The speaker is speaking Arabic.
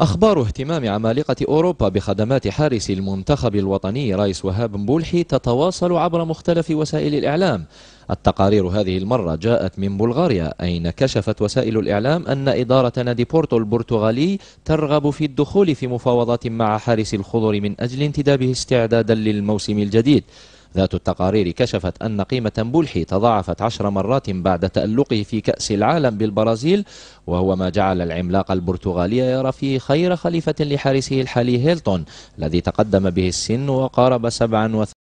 أخبار اهتمام عمالقة أوروبا بخدمات حارس المنتخب الوطني رئيس وهاب بولحي تتواصل عبر مختلف وسائل الإعلام التقارير هذه المرة جاءت من بلغاريا أين كشفت وسائل الإعلام أن إدارة نادي بورتو البرتغالي ترغب في الدخول في مفاوضات مع حارس الخضر من أجل انتدابه استعدادا للموسم الجديد ذات التقارير كشفت أن قيمة بولحي تضاعفت عشر مرات بعد تألقه في كأس العالم بالبرازيل وهو ما جعل العملاق البرتغالي يرى فيه خير خليفة لحارسه الحالي هيلتون الذي تقدم به السن وقارب 37